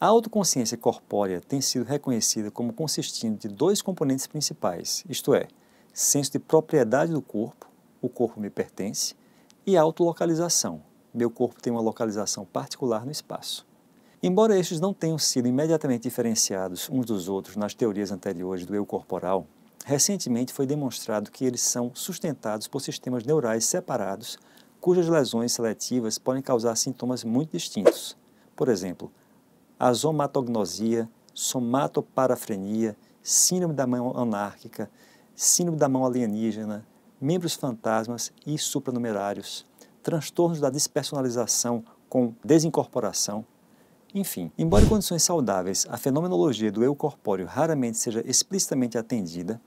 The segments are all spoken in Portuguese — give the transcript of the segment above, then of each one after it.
A autoconsciência corpórea tem sido reconhecida como consistindo de dois componentes principais, isto é, senso de propriedade do corpo, o corpo me pertence, e autolocalização, meu corpo tem uma localização particular no espaço. Embora estes não tenham sido imediatamente diferenciados uns dos outros nas teorias anteriores do eu corporal, recentemente foi demonstrado que eles são sustentados por sistemas neurais separados, cujas lesões seletivas podem causar sintomas muito distintos. Por exemplo, azomatognosia, somatoparafrenia, síndrome da mão anárquica, síndrome da mão alienígena, membros fantasmas e supranumerários, transtornos da despersonalização com desincorporação, enfim, embora em condições saudáveis a fenomenologia do eu corpóreo raramente seja explicitamente atendida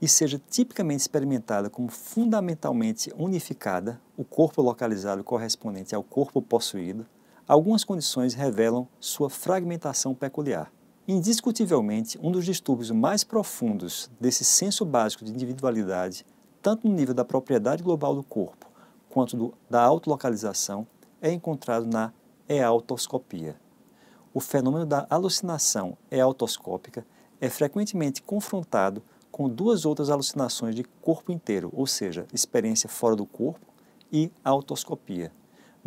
e seja tipicamente experimentada como fundamentalmente unificada, o corpo localizado correspondente ao corpo possuído, algumas condições revelam sua fragmentação peculiar. Indiscutivelmente, um dos distúrbios mais profundos desse senso básico de individualidade, tanto no nível da propriedade global do corpo quanto do, da autolocalização, é encontrado na eautoscopia. O fenômeno da alucinação eautoscópica é frequentemente confrontado com duas outras alucinações de corpo inteiro, ou seja, experiência fora do corpo e autoscopia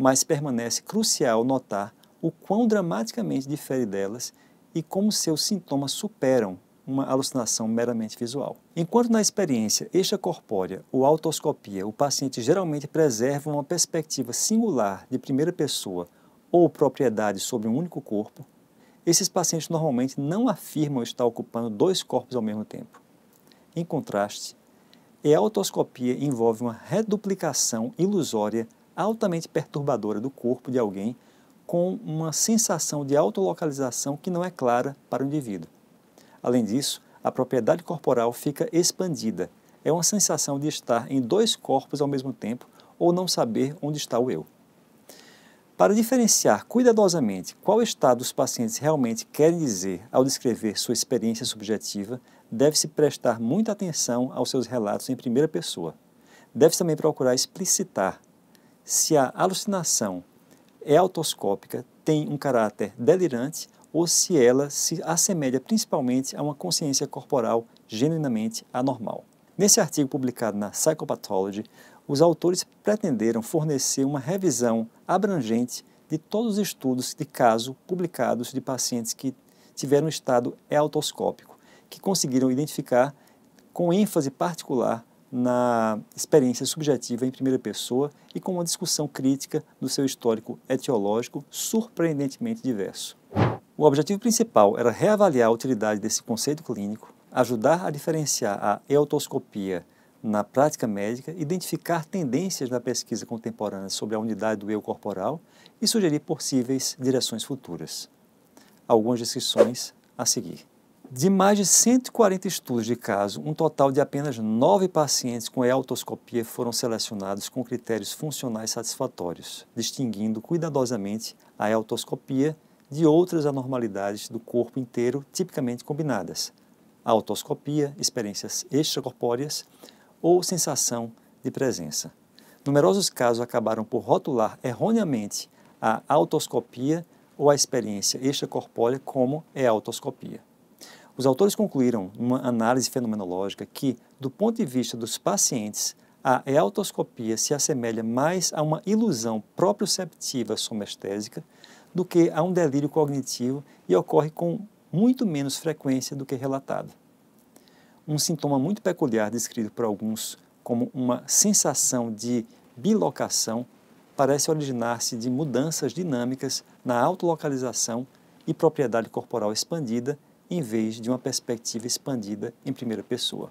mas permanece crucial notar o quão dramaticamente difere delas e como seus sintomas superam uma alucinação meramente visual. Enquanto na experiência extracorpórea ou autoscopia o paciente geralmente preserva uma perspectiva singular de primeira pessoa ou propriedade sobre um único corpo, esses pacientes normalmente não afirmam estar ocupando dois corpos ao mesmo tempo. Em contraste, a autoscopia envolve uma reduplicação ilusória altamente perturbadora do corpo de alguém com uma sensação de autolocalização que não é clara para o indivíduo. Além disso, a propriedade corporal fica expandida. É uma sensação de estar em dois corpos ao mesmo tempo ou não saber onde está o eu. Para diferenciar cuidadosamente qual estado os pacientes realmente querem dizer ao descrever sua experiência subjetiva, deve-se prestar muita atenção aos seus relatos em primeira pessoa. Deve-se também procurar explicitar se a alucinação é autoscópica, tem um caráter delirante ou se ela se assemelha principalmente a uma consciência corporal genuinamente anormal. Nesse artigo publicado na Psychopathology, os autores pretenderam fornecer uma revisão abrangente de todos os estudos de caso publicados de pacientes que tiveram um estado autoscópico, que conseguiram identificar com ênfase particular na experiência subjetiva em primeira pessoa e com uma discussão crítica do seu histórico etiológico surpreendentemente diverso. O objetivo principal era reavaliar a utilidade desse conceito clínico, ajudar a diferenciar a eutoscopia na prática médica, identificar tendências na pesquisa contemporânea sobre a unidade do eu corporal e sugerir possíveis direções futuras. Algumas descrições a seguir. De mais de 140 estudos de caso, um total de apenas nove pacientes com eutoscopia foram selecionados com critérios funcionais satisfatórios, distinguindo cuidadosamente a eutoscopia de outras anormalidades do corpo inteiro tipicamente combinadas, autoscopia, experiências extracorpóreas ou sensação de presença. Numerosos casos acabaram por rotular erroneamente a autoscopia ou a experiência extracorpórea como eutoscopia. Os autores concluíram, numa análise fenomenológica, que, do ponto de vista dos pacientes, a eutoscopia se assemelha mais a uma ilusão proprioceptiva somestésica do que a um delírio cognitivo e ocorre com muito menos frequência do que relatado. Um sintoma muito peculiar descrito por alguns como uma sensação de bilocação parece originar-se de mudanças dinâmicas na autolocalização e propriedade corporal expandida em vez de uma perspectiva expandida em primeira pessoa.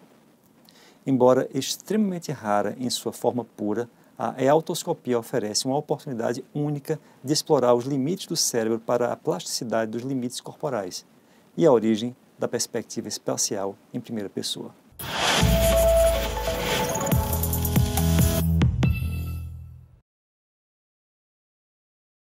Embora extremamente rara em sua forma pura, a eautoscopia oferece uma oportunidade única de explorar os limites do cérebro para a plasticidade dos limites corporais e a origem da perspectiva espacial em primeira pessoa.